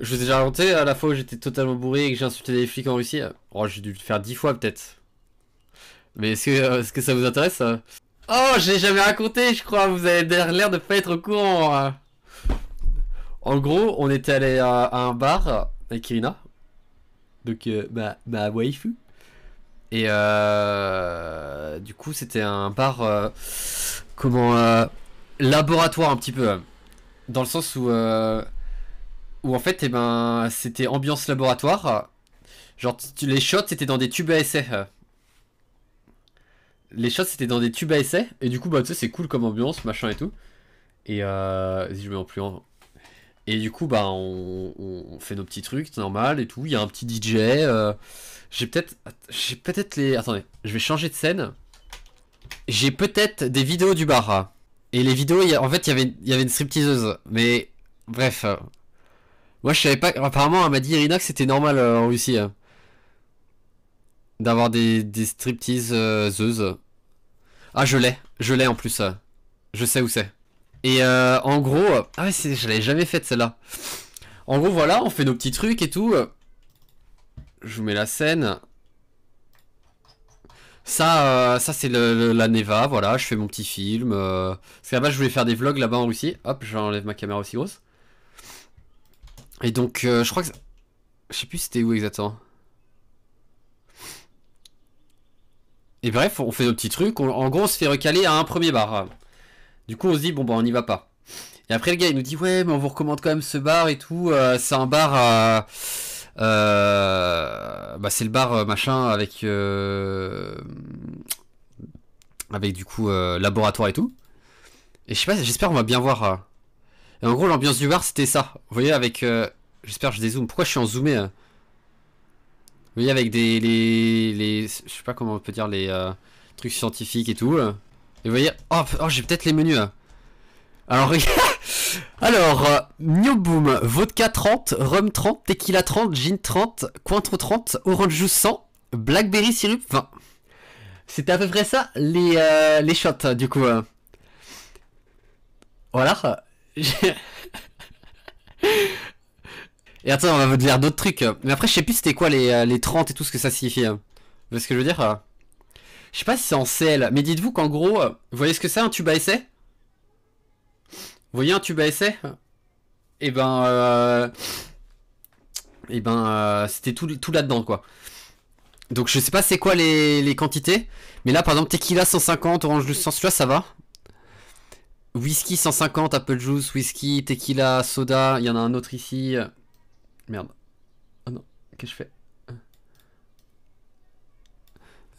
Je vous ai déjà raconté à la fois où j'étais totalement bourré et que j'ai insulté des flics en Russie. Oh, j'ai dû le faire dix fois peut-être. Mais est-ce que, euh, ça vous intéresse Oh, je l'ai jamais raconté, je crois. Vous avez l'air de pas être au courant. En gros, on était allé à, un bar avec Irina. Donc, euh, ma, waifu. Et euh, du coup, c'était un bar. Euh, comment Laboratoire un petit peu. Hein. Dans le sens où où en fait, et eh ben, c'était ambiance laboratoire. Genre, les shots, c'était dans des tubes à essai. Euh. Les shots, c'était dans des tubes à essai. Et du coup, bah, tu sais, c'est cool comme ambiance, machin et tout. Et euh, je mets en plus en... Et du coup, bah, on, fait nos petits trucs, c'est normal et tout. Il y a un petit DJ. Euh, j'ai peut-être, j'ai peut-être les. Attendez, je vais changer de scène. J'ai peut-être des vidéos du bar. Et les vidéos, en fait, y il y avait une stripteaseuse. Mais bref, euh, moi, je savais pas. Apparemment, elle m'a dit Irina que c'était normal euh, en Russie. Hein, d'avoir des, des striptease euh, Ah, je l'ai. Je l'ai en plus. Euh. Je sais où c'est. Et en gros. Ah, ouais, je l'avais jamais faite celle-là. En gros, voilà, on fait nos petits trucs et tout. Je vous mets la scène. Ça, ça c'est la Neva, voilà, je fais mon petit film. parce qu'à la je voulais faire des vlogs là-bas en Russie. Hop, j'enlève ma caméra aussi grosse. Et donc, euh, je crois que... Je sais plus c'était où exactement. Et bref, on fait nos petits trucs. en gros, on se fait recaler à un premier bar. Du coup, on se dit, bon, bah, on n'y va pas. Et après, le gars, il nous dit, ouais, mais on vous recommande quand même ce bar et tout. Euh, c'est un bar à... Euh, bah, c'est le bar machin avec... Avec, du coup, laboratoire et tout. Et je sais pas, j'espère qu'on va bien voir... Et en gros, l'ambiance du bar, c'était ça. Vous voyez, avec... Euh, J'espère que je dézoome. Pourquoi je suis en zoomé hein Vous voyez, avec des... Les, les, je sais pas comment on peut dire, les euh, trucs scientifiques et tout. Euh. Et vous voyez... Oh, oh, j'ai peut-être les menus. Hein. alors Alors, Alors, euh, New Boom, Vodka 30, Rum 30, Tequila 30, Gin 30, Cointreau 30, Orange Juice 100, Blackberry Syrup 20. C'était à peu près ça, les, euh, les shots, du coup. Hein. Voilà. et attends, on va dire d'autres trucs. Mais après, je sais plus c'était quoi les, 30 euh, et tout ce que ça signifie. Hein. Vous voyez ce que je veux dire euh? Je sais pas si c'est en CL, mais dites-vous qu'en gros, euh, vous voyez ce que c'est un tube à essai vous voyez un tube à essai Et eh ben. Et eh ben, c'était tout, là-dedans, quoi. Donc, je sais pas c'est quoi les, quantités. Mais là, par exemple, tequila 150, orange 200, sens, là, ça va. Whisky 150, apple juice, whisky, tequila, soda. Il y en a un autre ici. Merde. Oh non, qu'est-ce que je fais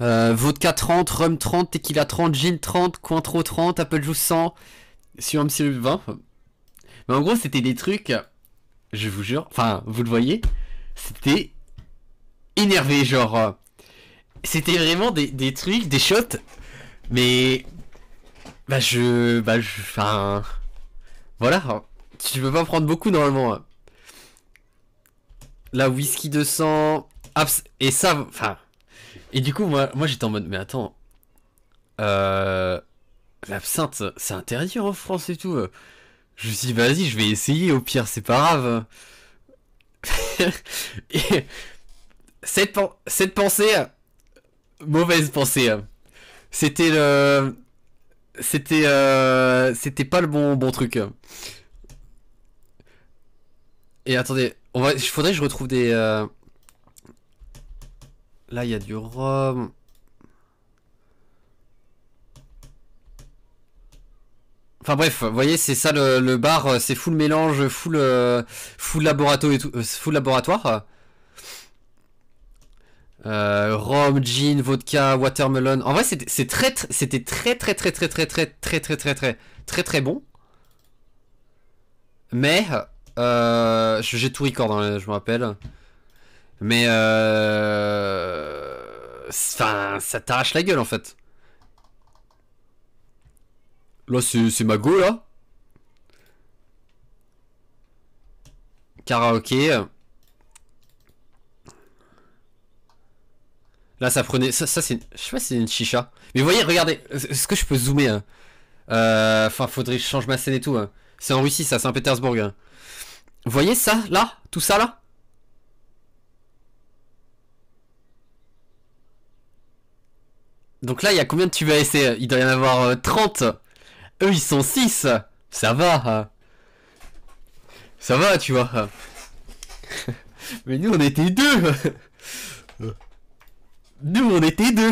euh, Vodka 30, Rum 30, tequila 30, gin 30, cointreau 30, apple juice 100, sur syrup 20. Mais en gros, c'était des trucs, je vous jure, enfin, vous le voyez, c'était énervé, genre. C'était vraiment des, des trucs, des shots, mais bah je... Bah je... Enfin... Voilà. Hein. Tu peux pas prendre beaucoup normalement. Hein. La whisky de Abs et ça... Enfin... Et du coup, moi, moi j'étais en mode... Mais attends... Euh... L'absinthe, c'est interdit en France et tout. Je me suis dit, vas-y, je vais essayer, au pire, c'est pas grave. et cette, cette pensée... Mauvaise pensée. Hein. C'était le c'était euh, c'était pas le bon bon truc. Et attendez, on va, faudrait que je retrouve des. Euh, là, il y a du rhum. Enfin bref, vous voyez, c'est ça le, bar, c'est full mélange, full, euh, laboratoire et full laboratoire. Euh, rhum, gin, vodka, watermelon. En vrai, c'était très, c'était très, très, très, très, très, très, très, très, très, très, très, très bon. Mais j'ai tout record, je me rappelle. Mais euh, enfin, ça t'arrache la gueule en fait. Là, c'est ma go là. Karaoké. Là, ça prenait. Ça, c'est. Je sais pas si c'est une chicha. Mais voyez, regardez. Est-ce que je peux zoomer hein euh, Enfin, faudrait que je change ma scène et tout. Hein. C'est en Russie, ça, Saint-Pétersbourg. Hein. Vous voyez ça, là Tout ça, là Donc là, il y a combien de tubes à essayer Il doit y en avoir 30. Euh, Eux, ils sont 6. Ça va. Hein. Ça va, tu vois. Hein. Mais nous, on était deux Nous on était deux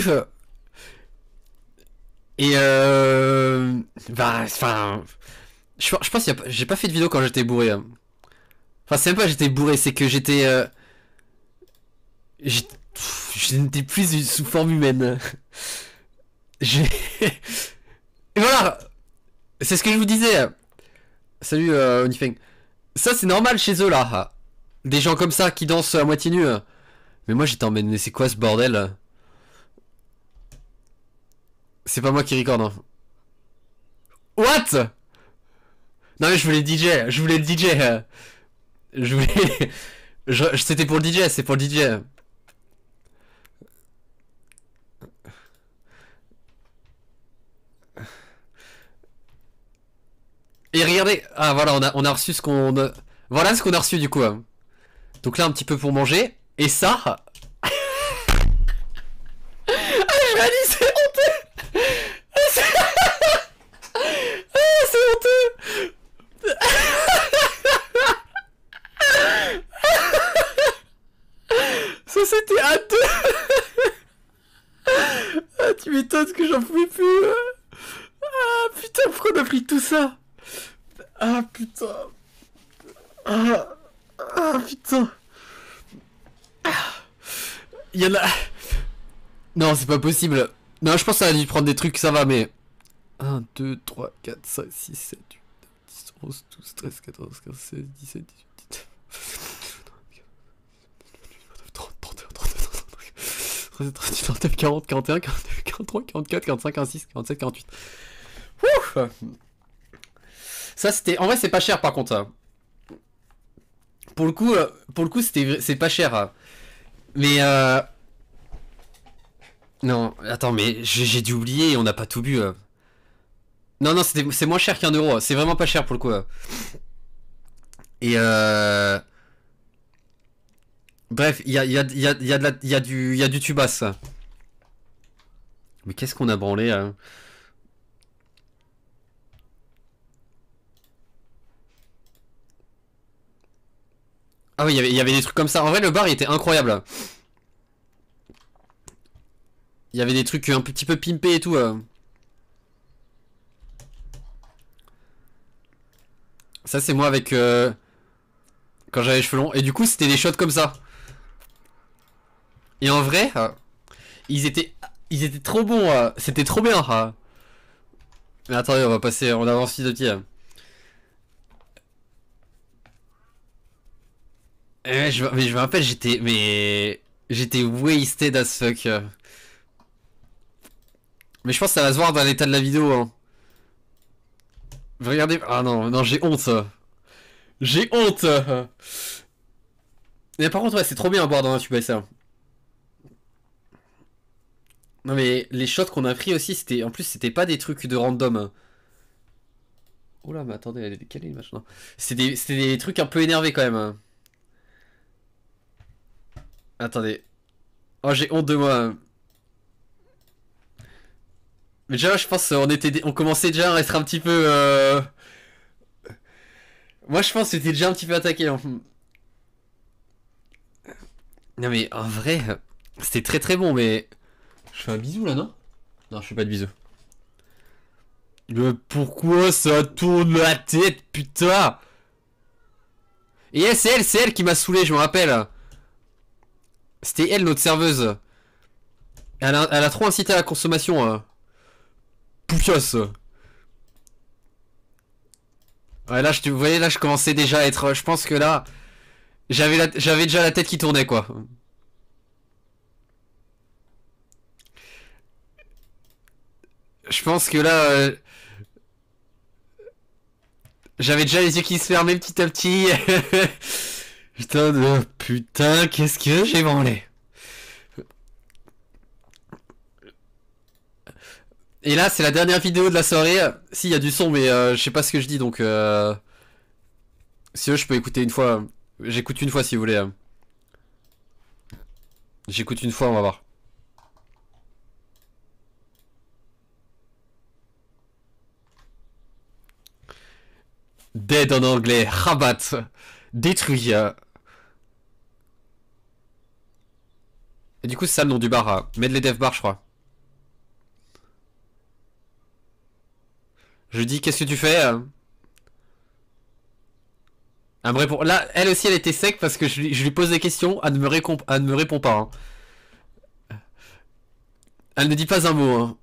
Et euh... Bah, enfin... Je, pense que j'ai pas fait de vidéo quand j'étais bourré. Hein. Enfin, c'est même pas j'étais bourré, c'est que j'étais... Euh... Je n'étais plus sous forme humaine. J'ai... Et voilà C'est ce que je vous disais Salut euh, Onifeng. Ça c'est normal chez eux là Des gens comme ça qui dansent à moitié nu. Mais moi j'étais emmené, c'est quoi ce bordel c'est pas moi qui record, hein. What Non mais je voulais DJ, je voulais le DJ. Je voulais... C'était pour le DJ, c'est pour le DJ. Et regardez, ah voilà, on a, on a reçu ce qu'on... Voilà ce qu'on a reçu du coup. Hein. Donc là, un petit peu pour manger. Et ça, parce que j'en pouvais plus. Ah putain, pourquoi on a pris tout ça Ah putain. Ah, ah putain. Il ah. y en a... Non, c'est pas possible. Non, je pense ça a dû prendre des trucs, ça va, mais... 1, 2, 3, 4, 5, 6, 7, 8, 9, 10, 11, 12, 13, 14, 15, 16, 17, 18... 40, 41, 42, 43, 44, 45, 46, 47, 48. Ouf Ça, c'était. En vrai, c'est pas cher par contre. Hein. Pour le coup, euh, pour le coup c'était... c'est pas cher. Hein. Mais. Euh... Non, attends, mais j'ai dû oublier, on n'a pas tout bu. Hein. Non, non, c'est moins cher qu'un euro. C'est vraiment pas cher pour le coup. Et euh... Bref, il y a, de du, y a du tubas. Mais qu'est-ce qu'on a branlé hein Ah oui, il y avait des trucs comme ça. En vrai, le bar, il était incroyable. Il y avait des trucs un petit peu pimpés et tout. Euh. Ça, c'est moi avec... Euh, quand j'avais les cheveux longs. Et du coup, c'était des shots comme ça. Et en vrai, hein, ils étaient, ils étaient trop bons. Hein. C'était trop bien. Hein. Mais attendez, on va passer, on avance de pied. Eh, mais je, me rappelle, j'étais, mais j'étais wasted as fuck. Mais je pense que ça va se voir dans l'état de la vidéo. Regardez, ah non, non, j'ai honte. J'ai honte. Mais par contre, ouais, c'est trop bien à boire dans un tube ça. Non mais les shots qu'on a pris aussi, c'était en plus c'était pas des trucs de random. Oula, mais attendez, elle est décalée C'était des, trucs un peu énervés quand même. Hein. Attendez. Oh, j'ai honte de moi. Mais déjà, je pense on était, on commençait déjà à être un petit peu. Euh, moi, je pense c'était déjà un petit peu attaqué. Hein. Non mais en vrai, c'était très très bon, mais. Je fais un bisou là, non Non, je fais pas de bisou. Mais pourquoi ça tourne la tête, putain Et c'est elle, c'est elle qui m'a saoulé, je me rappelle. C'était elle, notre serveuse. Elle a, elle a, trop incité à la consommation. Hein. Poufios. Ouais, là, je, vous voyez, là, je commençais déjà à être... Euh, je pense que là, j'avais déjà la tête qui tournait, quoi. je pense que là. Euh, j'avais déjà les yeux qui se fermaient petit à petit. putain de. Putain, qu'est-ce que j'ai branlé. Et là, c'est la dernière vidéo de la soirée. Si, il y a du son, mais euh, je sais pas ce que je dis donc. Euh, si je peux écouter une fois. J'écoute une fois si vous voulez. Hein. J'écoute une fois, on va voir. Dead en anglais, rabat, détruit. Et du coup, c'est ça le nom du bar. Hein. les Dev Bar, je crois. Je dis, qu'est-ce que tu fais hein? Elle me répond. Là, elle aussi, elle était sec parce que je lui, je pose des questions. Elle ne me, ne répond pas. Hein. Elle ne dit pas un mot.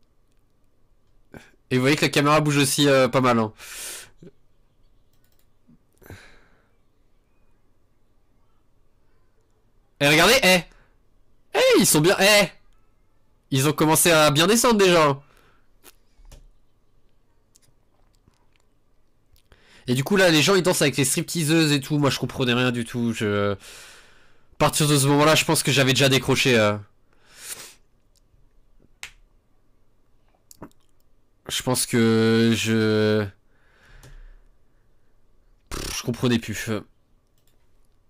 Et vous voyez que la caméra bouge aussi euh, pas mal. Eh, regardez, eh Eh, ils sont bien, eh Ils ont commencé à bien descendre déjà Et du coup là les gens ils dansent avec les stripteaseuses et tout, moi je comprenais rien du tout, je... À partir de ce moment là je pense que j'avais déjà décroché. Euh. Je pense que je... je comprenais plus. Euh.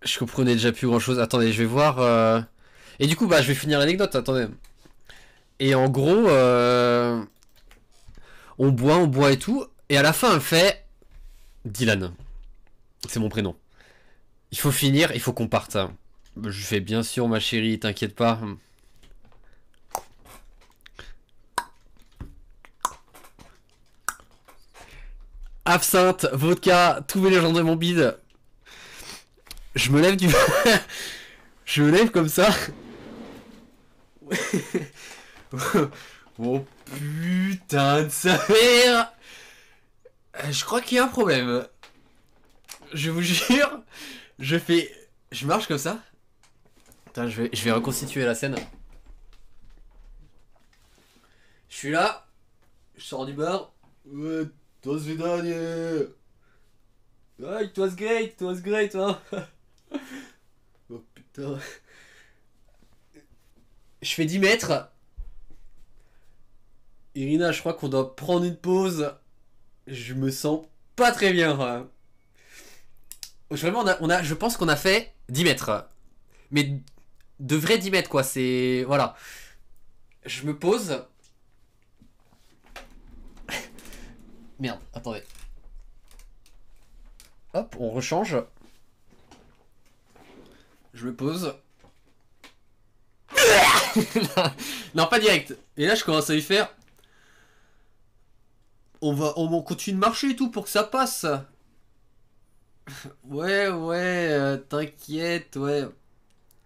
Je comprenais déjà plus grand chose. Attendez, je vais voir. Euh. Et du coup, bah, je vais finir l'anecdote. Attendez. Et en gros, euh, on boit, on boit et tout. Et à la fin, fait Dylan. C'est mon prénom. Il faut finir, il faut qu'on parte. Hein. Je fais bien sûr, ma chérie, t'inquiète pas. Absinthe, vodka, tous les gens de mon bide. Je me lève du. je me lève comme ça. oh putain de sa euh, Je crois qu'il y a un problème. Je vous jure, je fais. Je marche comme ça. je vais, je vais reconstituer la scène. Je suis là. Je sors du bar. Ouais, toi, c'est dernier. Ouais, toi, c'est great, toi, c'est great, Oh putain. Je fais 10 mètres. Irina, je crois qu'on doit prendre une pause. Je me sens pas très bien. on a, je pense qu'on a fait 10 mètres. Mais de vrais 10 mètres, quoi. C'est. Voilà. Je me pose. Merde, attendez. Hop, on rechange. Je me pose. non, pas direct. Et là, je commence à lui faire. On va, on continue de marcher et tout pour que ça passe. Ouais, ouais, euh, t'inquiète, ouais.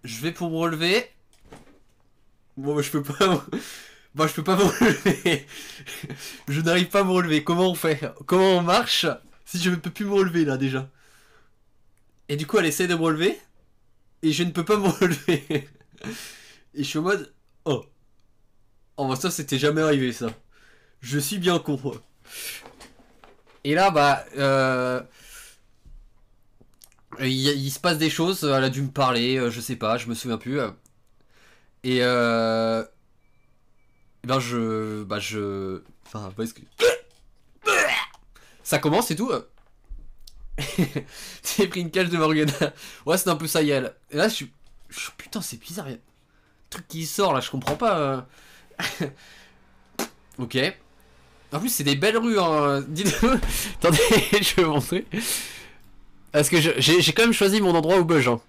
Je vais pour me relever. Bon, bah, je peux pas. Bon, bah, je peux pas me relever. je n'arrive pas à me relever. Comment on fait Comment on marche si je ne peux plus me relever là déjà Et du coup, elle essaie de me relever et je ne peux pas me relever. et je suis en mode, oh. Oh, bah ça, c'était jamais arrivé, ça. Je suis bien con. Et là, bah, euh, il, se passe des choses. Euh, elle a dû me parler, euh, je sais pas, je me souviens plus. Et euh, eh ben je, bah je, enfin, parce que ça commence et tout. J'ai pris une cage de Morgana. Ouais, c'est un peu ça, Yael. Et là, je suis. Putain, c'est bizarre. Truc qui sort là, je comprends pas. Euh. ok. En plus, c'est des belles rues, hein. dites moi Attendez, je vais vous montrer. Parce que j'ai quand même choisi mon endroit au bug. Hein.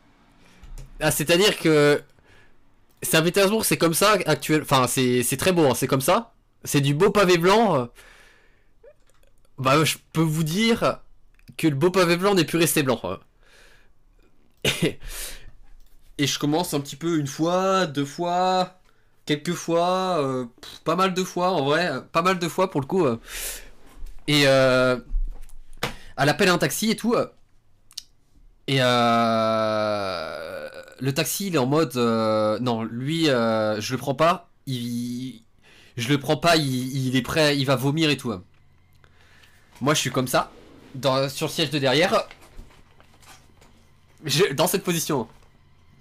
Ah, c'est-à-dire que. Saint-Pétersbourg, c'est comme ça actuel. Enfin, c'est très beau, hein. c'est comme ça. C'est du beau pavé blanc. Bah, je peux vous dire que le beau pavé blanc n'est plus resté blanc. Hein. Et, je commence un petit peu une fois, deux fois, quelques fois, euh, pas mal de fois en vrai, pas mal de fois pour le coup. Euh. et euh, à l'appel un taxi et tout. et le taxi il est en mode non lui je le prends pas il je le prends pas il est prêt il va vomir et tout hein. moi je suis comme ça dans, sur le siège de derrière. dans cette position.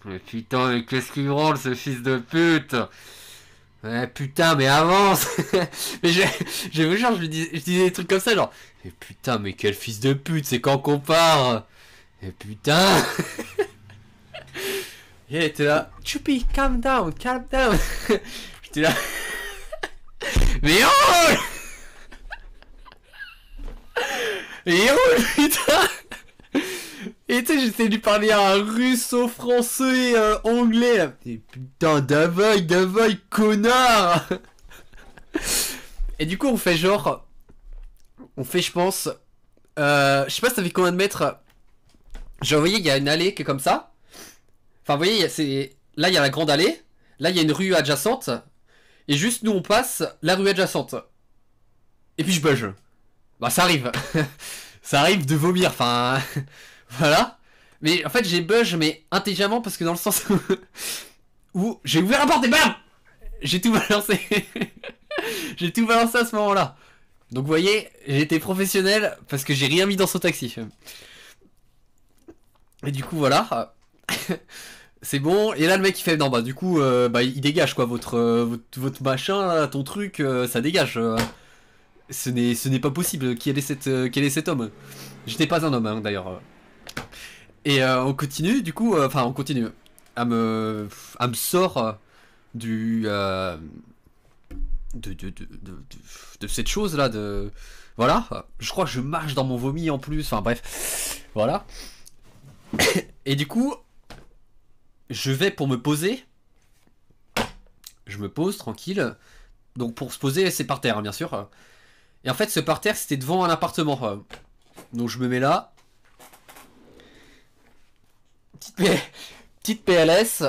Mais putain, mais qu'est-ce qu'il roule, ce fils de pute eh, putain, mais avance Mais je, je vous jure, je, dis, je disais des trucs comme ça, genre, mais putain, mais quel fils de pute, c'est quand qu'on part Et eh, putain Et était là, Choupi, calm down, calm down J'étais là, mais oh Et oh putain Et tu sais, j'essaie de lui parler en un russo, français, anglais. Et putain, d'aveugle, d'aveugle, connard Et du coup, on fait genre. On fait, je pense. Euh, je sais pas, ça fait combien de mètres Genre, vous voyez, il y a une allée qui est comme ça. Enfin, vous voyez, c'est. Là, il y a la grande allée. Là, il y a une rue adjacente. Et juste, nous, on passe la rue adjacente. Et puis, je bug. Bah ça arrive. ça arrive de vomir, enfin... voilà. Mais en fait j'ai buzz, mais intelligemment, parce que dans le sens où... j'ai ouvert la porte et bam J'ai tout balancé. j'ai tout balancé à ce moment-là. Donc vous voyez, j'ai été professionnel parce que j'ai rien mis dans son taxi. Et du coup voilà. c'est bon. Et là, le mec, il fait non, bah, du coup, euh, bah, il dégage quoi, votre, euh, votre, machin, ton truc, euh, ça dégage. Ce n'est pas possible. Quel est, quel est cet homme Je n'étais pas un homme, hein, d'ailleurs. Et euh, on continue, du coup, euh, enfin, on continue. à me, à me sort euh, du. de, de, de, de, cette chose-là, de. Voilà. Je crois que je marche dans mon vomi en plus, enfin, bref. Voilà. Et du coup, je vais pour me poser. Je me pose tranquille. Donc pour se poser, c'est par terre, hein, bien sûr. Et en fait, ce parterre, c'était devant un appartement. Donc je me mets là. Petite, PLS.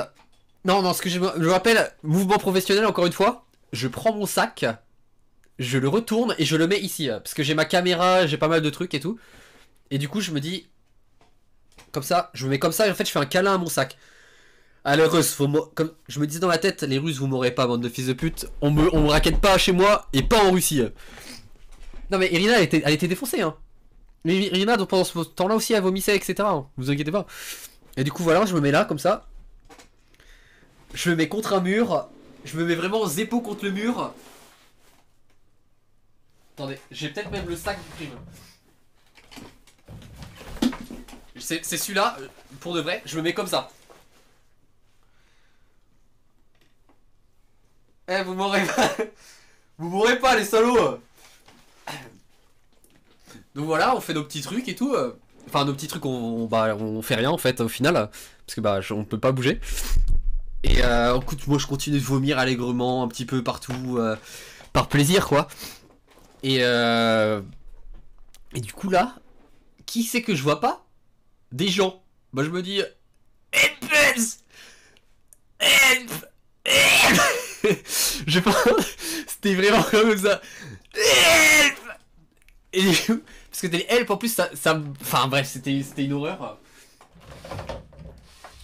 Non, non, ce que je me rappelle, mouvement professionnel, encore une fois. Je prends mon sac, je le retourne et je le mets ici. Parce que j'ai ma caméra, j'ai pas mal de trucs et tout. Et du coup, je me dis, comme ça, je me mets comme ça et en fait, je fais un câlin à mon sac. Alors comme je me dis dans la tête, les Russes vous m'aurez pas, bande de fils de pute. On me, on me raquette pas chez moi et pas en Russie. Non mais Irina, elle était, elle défoncée, hein. Mais Irina, donc, pendant ce temps-là aussi, elle vomissait, etc. Hein. Vous inquiétez pas. Et du coup, voilà, je me mets là, comme ça. Je me mets contre un mur. Je me mets vraiment aux contre le mur. Attendez, j'ai peut-être même le sac du crime. C'est celui-là, euh, pour de vrai, je me mets comme ça. Eh, vous mourrez pas... Vous mourrez pas, les salauds donc voilà, on fait nos petits trucs et tout. Euh. Enfin, nos petits trucs, on, bah, on fait rien en fait au final, parce que bah, on peut pas bouger. Et euh, écoute, moi je continue de vomir allègrement un petit peu partout, euh, par plaisir quoi. Et, euh, et du coup là, qui c'est que je vois pas Des gens. Bah je me dis, Help Help Help Je pense, c'était vraiment comme ça. Help parce que t'as les help en plus, ça. enfin bref, c'était une horreur.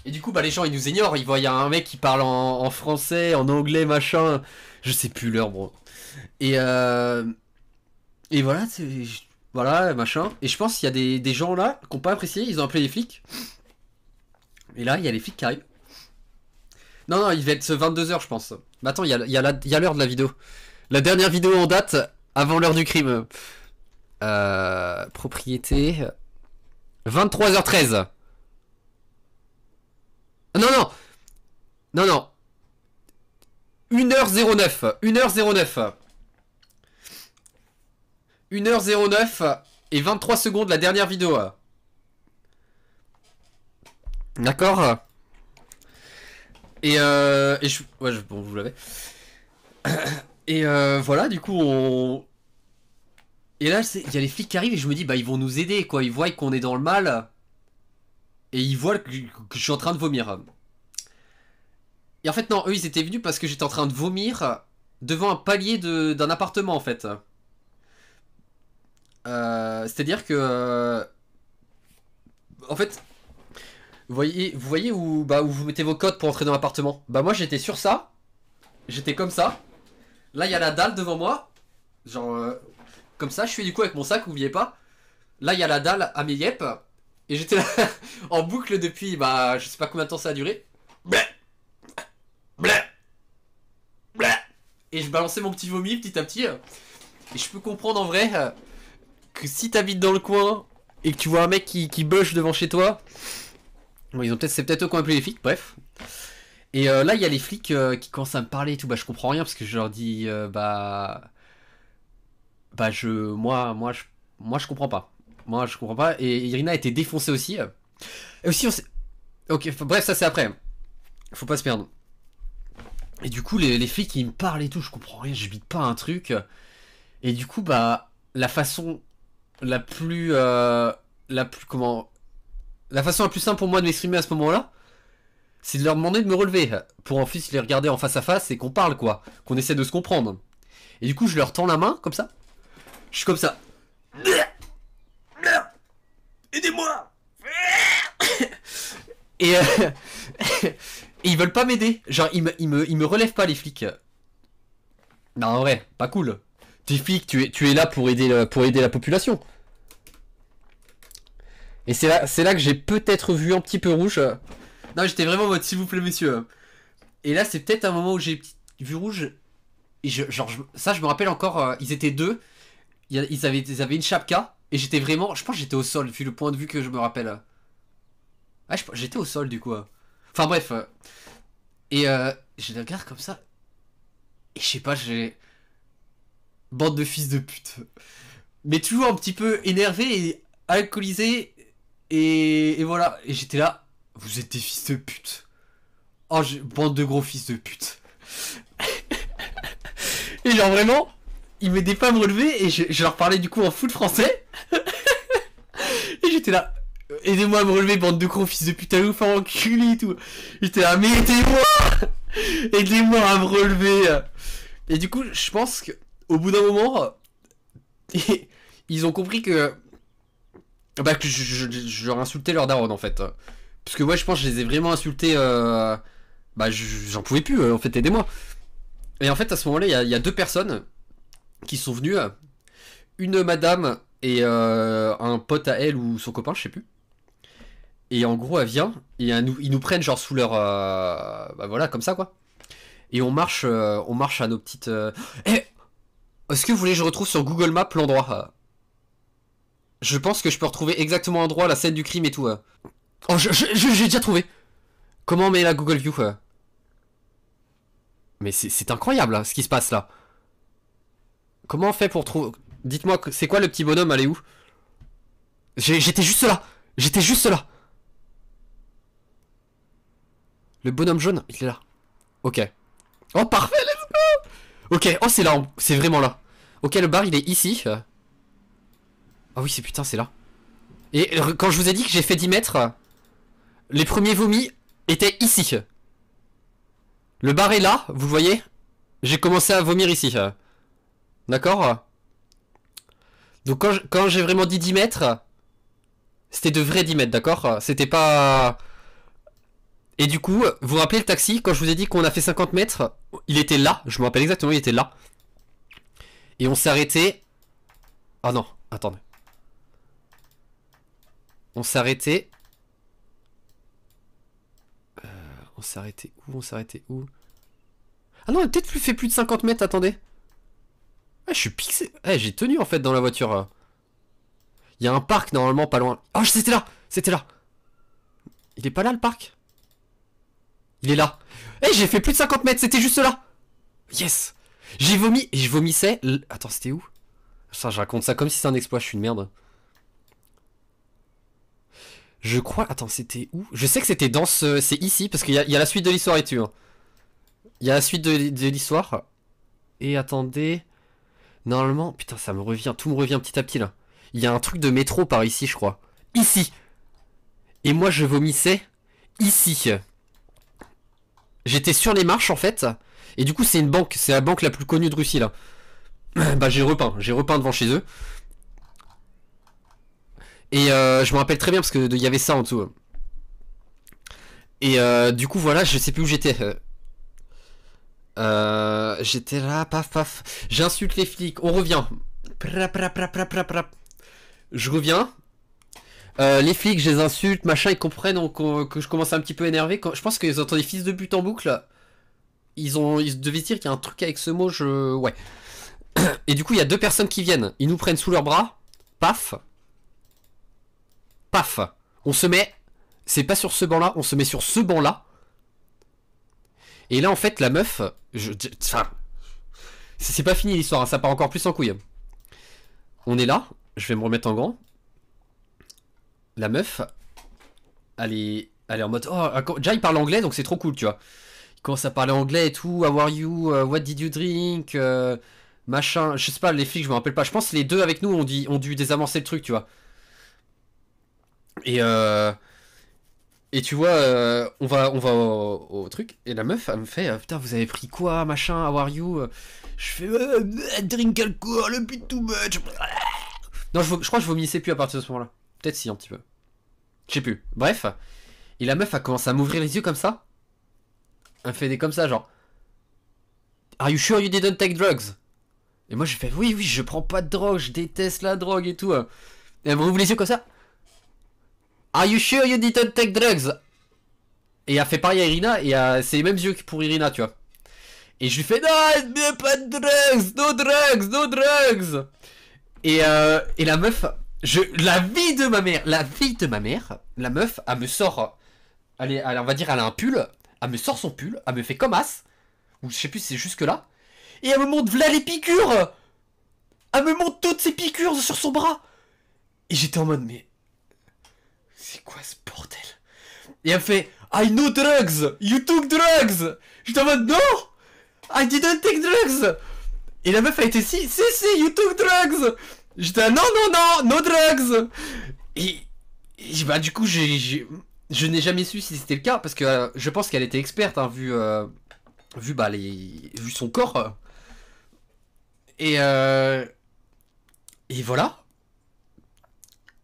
Et du coup, bah, les gens ils nous ignorent, ils voient y a un mec qui parle en, français, en anglais, machin. Je sais plus l'heure, bro. Et euh, et voilà, voilà, machin. Et je pense qu'il y a des, gens là qui n'ont pas apprécié, ils ont appelé les flics. Et là, il y a les flics qui arrivent. Non, non, il va être 22h, je pense. Mais attends, il y a l'heure de la vidéo. La dernière vidéo en date avant l'heure du crime. Euh, propriété. 23h13. Euh, non, non. Non, non. 1h09. 1h09. 1h09 et 23 secondes la dernière vidéo. D'accord Et, euh, et je... Ouais, vous l'avez. Et euh, voilà, du coup, on... Et là, il y a les flics qui arrivent et je me dis, bah ils vont nous aider quoi. Ils voient qu'on est dans le mal. Et ils voient que, je suis en train de vomir. Et en fait, non, eux ils étaient venus parce que j'étais en train de vomir devant un palier d'un appartement en fait. Euh, c'est-à-dire que. en fait, vous voyez, vous voyez où, bah, où vous mettez vos codes pour entrer dans l'appartement Bah moi j'étais sur ça, j'étais comme ça, là il y a la dalle devant moi, genre euh, comme ça, je suis du coup avec mon sac, oubliez pas. Là, il y a la dalle à mes yep. Et j'étais là en boucle depuis, bah, je sais pas combien de temps ça a duré. Bleh Bleh Bleh Et je balançais mon petit vomi petit à petit. Et je peux comprendre en vrai euh, que si t'habites dans le coin et que tu vois un mec qui, qui devant chez toi. Bon, ils ont peut-être, c'est peut-être eux coin ont les flics, bref. Et euh, là, il y a les flics euh, qui commencent à me parler et tout. Bah, je comprends rien parce que je leur dis, bah bah je, moi, moi, je, moi, je comprends pas. Moi, je comprends pas. Et Irina a été défoncée aussi. Et aussi, on sait Ok, bref, ça c'est après. Faut pas se perdre. Et du coup, les, les, filles qui me parlent et tout, je comprends rien, je vide pas un truc. Et du coup, bah, la façon la plus. Euh, la plus. Comment. La façon la plus simple pour moi de m'exprimer à ce moment-là, c'est de leur demander de me relever. Pour en plus les regarder en face à face et qu'on parle, quoi. Qu'on essaie de se comprendre. Et du coup, je leur tends la main, comme ça. Je suis comme ça. Aidez-moi et, euh, et, ils veulent pas m'aider. Genre, ils me, ils, relèvent pas, les flics. Non, en vrai, pas cool. T'es flic, tu es, tu es là pour aider, la, pour aider la population. Et c'est là, c'est là que j'ai peut-être vu un petit peu rouge. Non, j'étais vraiment en mode, s'il vous plaît, messieurs. Et là, c'est peut-être un moment où j'ai vu rouge. Et je, genre, ça, je me rappelle encore, euh, ils étaient deux. Ils avaient, ils avaient une chapka. Et j'étais vraiment. Je pense que j'étais au sol, vu le point de vue que je me rappelle. Ah, j'étais au sol du coup. Enfin bref. Euh, et euh, je les regarde comme ça. Et je sais pas, j'ai. Bande de fils de pute. Mais toujours un petit peu énervé et alcoolisé. Et, et voilà. Et j'étais là. Vous êtes des fils de pute. Oh, bande de gros fils de pute. et genre vraiment, ils m'aidaient pas à me relever et je, leur parlais du coup en full français. et j'étais là, euh, aidez-moi à me relever, bande de gros fils de putain, vous ouf cul et tout. J'étais là, mais aidez-moi Aidez-moi à me relever Et du coup, je pense qu'au bout d'un moment, ils ont compris que. Bah, que je, leur insultais leur daronne en fait. Parce que moi, je pense que je les ai vraiment insultés. Euh... Bah, j'en pouvais plus, euh, en fait, aidez-moi. Et en fait, à ce moment-là, il y, a deux personnes qui sont venus. Euh, une madame et euh, un pote à elle ou son copain, je sais plus. Et en gros, elle vient et nous, ils nous prennent genre sous leur, euh, bah voilà, comme ça quoi. Et on marche, on marche à nos petites. Eh est-ce que vous voulez que je retrouve sur Google Maps l'endroit Je pense que je peux retrouver exactement l'endroit, la scène du crime et tout. Oh, j'ai déjà trouvé. Comment on met la Google View Mais c'est incroyable hein, ce qui se passe là. Comment on fait pour trouver... Dites-moi, c'est quoi le petit bonhomme Allez où J'étais juste là J'étais juste là Le bonhomme jaune, il est là. Ok. Oh, parfait, let's go Ok, oh, c'est là, c'est vraiment là. Ok, le bar, il est ici. Ah oui, c'est putain, c'est là. Et quand je vous ai dit que j'ai fait 10 mètres, les premiers vomis étaient ici. Le bar est là, vous voyez J'ai commencé à vomir ici. D'accord Donc quand j'ai vraiment dit 10 mètres, c'était de vrais 10 mètres, d'accord C'était pas... Et du coup, vous vous rappelez le taxi, quand je vous ai dit qu'on a fait 50 mètres, il était là, je me rappelle exactement, il était là. Et on s'arrêtait. Ah non, attendez. On s'arrêtait. Euh, on s'arrêtait où On s'est où Ah non, peut-être fait plus de 50 mètres, attendez. Ah, je suis pixé. Eh, j'ai tenu en fait dans la voiture. Euh. Il y a un parc normalement pas loin. Oh, c'était là C'était là Il est pas là le parc Il est là. Eh, j'ai fait plus de 50 mètres, c'était juste là Yes J'ai vomi et je vomissais. Attends, c'était où Ça, je raconte ça comme si c'était un exploit, je suis une merde. Je crois. Attends, c'était où Je sais que c'était dans ce. C'est ici, parce qu'il y, a la suite de l'histoire et tu. Il y a la suite de l'histoire. Et attendez. Normalement, putain, ça me revient, tout me revient petit à petit là. Il y a un truc de métro par ici, je crois. Ici Et moi, je vomissais ici. J'étais sur les marches en fait. Et du coup, c'est une banque, c'est la banque la plus connue de Russie là. bah, j'ai repeint, j'ai repeint devant chez eux. Et euh, je me rappelle très bien parce qu'il y avait ça en dessous. Et euh, du coup, voilà, je sais plus où j'étais. Euh, euh, j'étais là, paf paf. J'insulte les flics, on revient. je reviens. Euh, les flics, je les insulte, machin, ils comprennent que je commence à un petit peu énervé. Je pense qu'ils ont des fils de but en boucle. Ils ont, ils devaient dire qu'il y a un truc avec ce mot. Je, ouais. Et du coup, il y a deux personnes qui viennent. Ils nous prennent sous leurs bras. Paf. Paf. On se met. C'est pas sur ce banc-là. On se met sur ce banc-là. Et là, en fait, la meuf. Je, C'est pas fini l'histoire, hein, ça part encore plus en couille. On est là, je vais me remettre en grand. La meuf, elle est, en mode. Oh, déjà, il parle anglais, donc c'est trop cool, tu vois. Il commence à parler anglais et tout. How are you? Euh, what did you drink? Euh, machin. Je sais pas, les flics, je me rappelle pas. Je pense les deux avec nous ont, dit, ont dû désamorcer le truc, tu vois. Et euh. Et tu vois, euh, on va, on va au, truc, et la meuf, elle me fait euh, Putain, vous avez pris quoi, machin, how are you euh. Je fais Drink alcool, a bit too much. Non, je, crois que je vomissais plus à partir de ce moment-là. Peut-être si, un petit peu. Je sais plus. Bref. Et la meuf a commencé à m'ouvrir les yeux comme ça. Elle fait des comme ça, genre Are you sure you didn't take drugs Et moi, je fais, Oui, oui, je prends pas de drogue, je déteste la drogue et tout. Et elle me rouvre les yeux comme ça Are you sure you didn't take drugs Et a fait pareil à Irina, et a... c'est les mêmes yeux que pour Irina, tu vois. Et je lui fais non, pas de drugs, no drugs, no drugs. Euh, et, la meuf, je, la vie de ma mère, la vie de ma mère, la meuf, elle me sort, elle, on va dire, elle a un pull, elle me sort son pull, elle me fait comme as, ou je sais plus, c'est jusque là, et elle me montre voilà les piqûres, elle me montre toutes ses piqûres sur son bras. Et j'étais en mode mais c'est quoi ce bordel Et elle me fait, I know drugs, you took drugs J'étais en mode, non I didn't take drugs Et la meuf a été, si, si, si, you took drugs J'étais, non, non, non, no drugs Et, bah du coup, j'ai... Je n'ai jamais su si c'était le cas, parce que euh, je pense qu'elle était experte, hein, vu, euh, vu, bah, les... vu son corps. Et, euh... et voilà.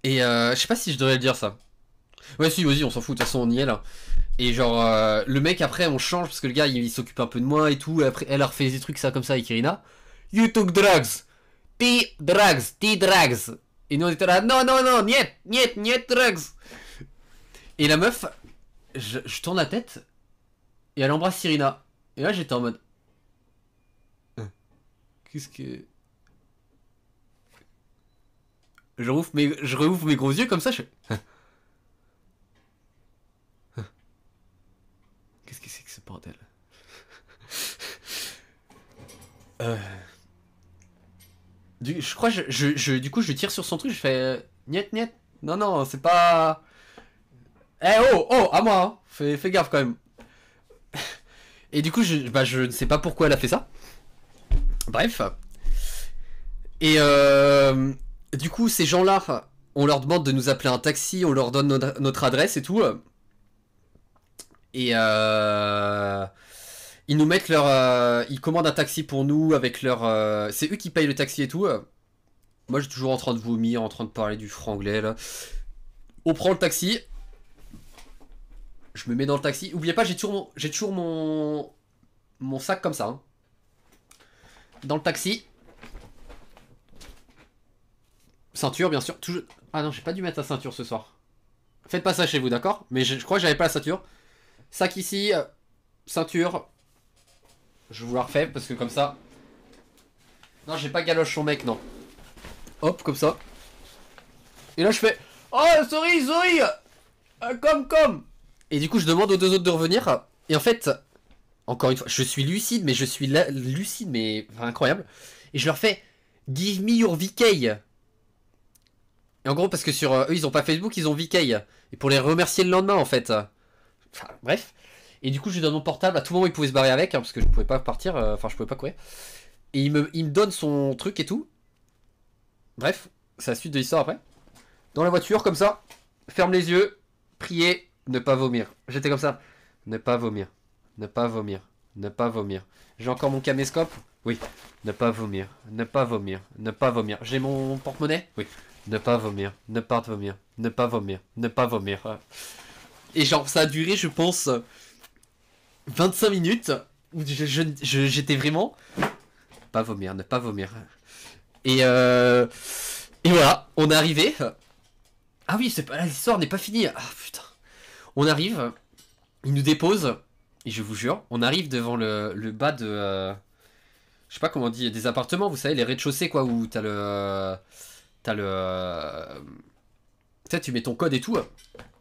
Et euh, je sais pas si je devrais le dire ça. Ouais, si, vas-y, on s'en fout, de toute façon, on y est là. Et genre, euh, le mec, après, on change parce que le gars, il, s'occupe un peu de moi et tout. Et après, elle a refait des trucs ça comme ça avec Irina. You took drugs! T drugs! T drugs! Et nous, on était là, non, non, non, niet, niet, niet drugs! Et la meuf, je, tourne la tête et elle embrasse Irina. Et là, j'étais en mode. Euh, qu'est-ce que. Je rouvre mes, mes gros yeux comme ça, je hein Euh. je crois, je, je, du coup, je tire sur son truc, je fais euh, niet niet. Non, non, c'est pas. Eh oh, oh, à moi, hein. fais, fais, gaffe quand même. Et du coup, je, bah, je ne sais pas pourquoi elle a fait ça. Bref. Et euh, du coup, ces gens-là, on leur demande de nous appeler un taxi, on leur donne notre adresse et tout. Et euh, ils nous mettent leur. Euh, ils commandent un taxi pour nous avec leur. Euh, c'est eux qui payent le taxi et tout. Moi, j'ai toujours en train de vomir, en train de parler du franglais là. On prend le taxi. Je me mets dans le taxi. Oubliez pas, j'ai toujours mon, j'ai toujours mon, mon sac comme ça. Hein. Dans le taxi. Ceinture, bien sûr. Toujours... Ah non, j'ai pas dû mettre la ceinture ce soir. Faites pas ça chez vous, d'accord Mais je crois que j'avais pas la ceinture. Sac ici, euh, ceinture. Je vous la refais parce que comme ça. Non, j'ai pas galoche son mec, non. Hop, comme ça. Et là, je fais Oh, sorry, sorry euh, Comme, comme Et du coup, je demande aux deux autres de revenir. Et en fait, encore une fois, je suis lucide, mais je suis lucide, mais incroyable. Et je leur fais Give me your VK Et en gros, parce que sur euh, eux, ils ont pas Facebook, ils ont VK. Et pour les remercier le lendemain, en fait bref. Et du coup, je lui donne mon portable. À tout moment, il pouvait se barrer avec, parce que je pouvais pas partir. enfin, je pouvais pas courir. Et il me, il me donne son truc et tout. Bref, c'est la suite de l'histoire après. Dans la voiture, comme ça. Ferme les yeux. Prier. Ne pas vomir. J'étais comme ça. Ne pas vomir. Ne pas vomir. Ne pas vomir. J'ai encore mon caméscope Oui. Ne pas vomir. Ne pas vomir. Ne pas vomir. J'ai mon porte-monnaie Oui. Ne pas vomir. Ne pas vomir. Ne pas vomir. Ne pas vomir. Et genre, ça a duré, je pense, 25 minutes. Où j'étais vraiment. Pas vomir, ne pas vomir. Et, euh, et voilà, on est arrivé. Ah oui, c'est pas l'histoire n'est pas finie. Ah putain. On arrive, il nous dépose, et je vous jure, on arrive devant le, bas de. Euh, je sais pas comment on dit, des appartements, vous savez, les rez-de-chaussée quoi, où t'as le. T'as le tu mets ton code et tout. Hein.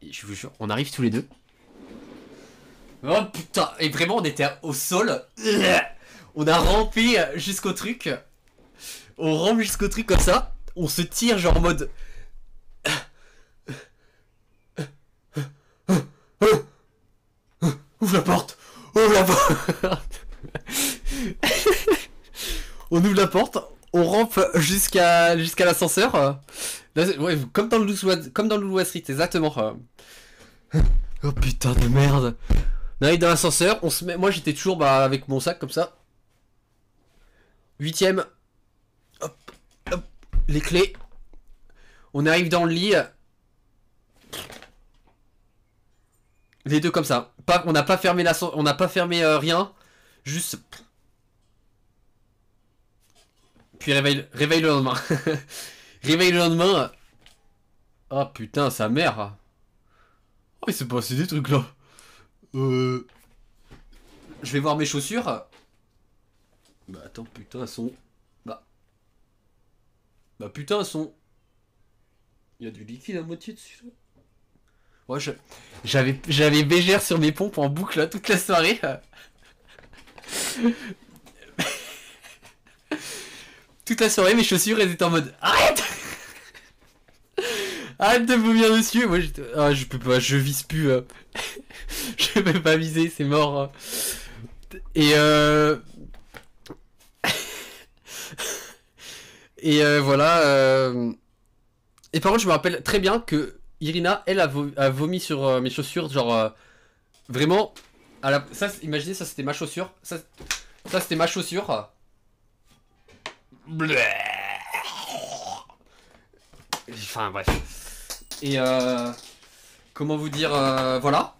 je vous on arrive tous les deux. Oh putain Et vraiment, on était au sol. On a rampé jusqu'au truc. On rampe jusqu'au truc comme ça. On se tire genre en mode... Ouvre la porte Ouvre la porte On ouvre la porte, on rampe jusqu'à jusqu'à l'ascenseur comme dans le comme dans Street, exactement. Hein. oh putain de merde. On arrive dans l'ascenseur, on se met. Moi j'étais toujours bah, avec mon sac comme ça. Huitième. Hop, hop, les clés. On arrive dans le lit. Les deux comme ça. on n'a pas fermé on n'a pas fermé euh, rien. Juste. Puis réveille, réveille le lendemain. Réveil le lendemain. Ah oh, putain, sa mère. Oh, il s'est passé des trucs là. Euh. Je vais voir mes chaussures. Bah attends, putain, elles sont. Bah. Bah putain, elles sont. Il y a du liquide à moitié dessus je... j'avais, j'avais bégère sur mes pompes en boucle là, toute la soirée. toute la soirée, mes chaussures, elles étaient en mode Arrête Arrête de vomir dessus. Moi, je, ah, je peux pas, je vise plus. Hein. je peux pas viser, c'est mort. Hein. Et euh... et euh, voilà. Euh. Et par contre, je me rappelle très bien que Irina, elle a, vomi sur euh, mes chaussures, genre euh, vraiment. À Ça, imaginez, ça c'était ma chaussure. Ça, ça c'était ma chaussure. Bleh. Enfin bref. Et euh, comment vous dire, euh, voilà.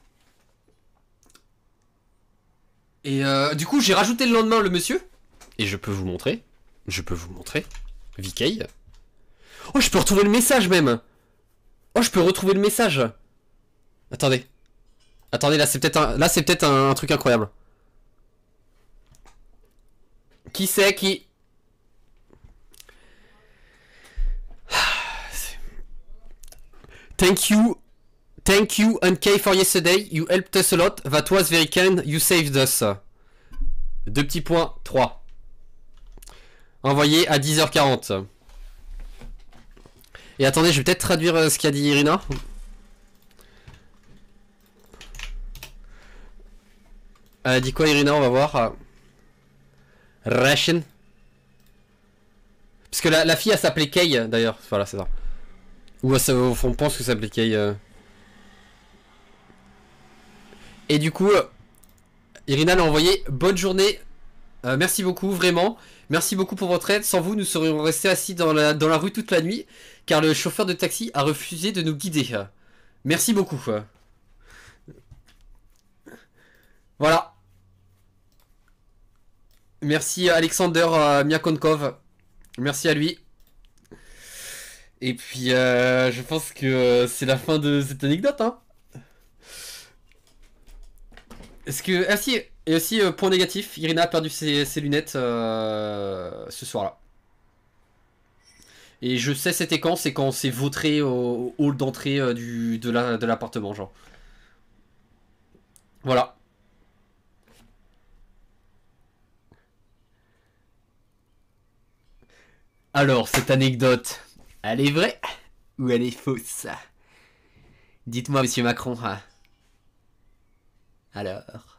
Et euh, du coup, j'ai rajouté le lendemain le monsieur. Et je peux vous montrer. Je peux vous montrer. VK. Oh, je peux retrouver le message même. Oh, je peux retrouver le message. Attendez. Attendez, là c'est peut-être un, là c'est peut-être un, un truc incroyable. Qui c'est qui Thank you. Thank you, Kay for yesterday. You helped us a lot. That was very kind. You saved us. Deux petits points. 3. Envoyé à 10h40. Et attendez, je vais peut-être traduire euh, ce qu'a dit Irina. Elle a dit quoi Irina On va voir. Ration. Parce que la, la fille, elle s'appelait Kay d'ailleurs. Voilà, c'est ça. Ou ça, on pense que ça appliquait. Euh. Et du coup, euh, Irina l'a envoyé. Bonne journée. Euh, merci beaucoup, vraiment. Merci beaucoup pour votre aide. Sans vous, nous serions restés assis dans la, dans la rue toute la nuit, car le chauffeur de taxi a refusé de nous guider. Merci beaucoup. Voilà. Merci Alexander Miakonkov. Merci à lui. Et puis, euh, je pense que euh, c'est la fin de cette anecdote. Hein. Est-ce que. Ah si Et aussi, euh, point négatif, Irina a perdu ses, lunettes ce soir-là. Et je sais c'était quand, c'est quand on s'est vautré au, hall d'entrée de l'appartement, la, genre. Voilà. Alors, cette anecdote. Elle est vraie ou elle est fausse Dites-moi, monsieur Macron. Hein. Alors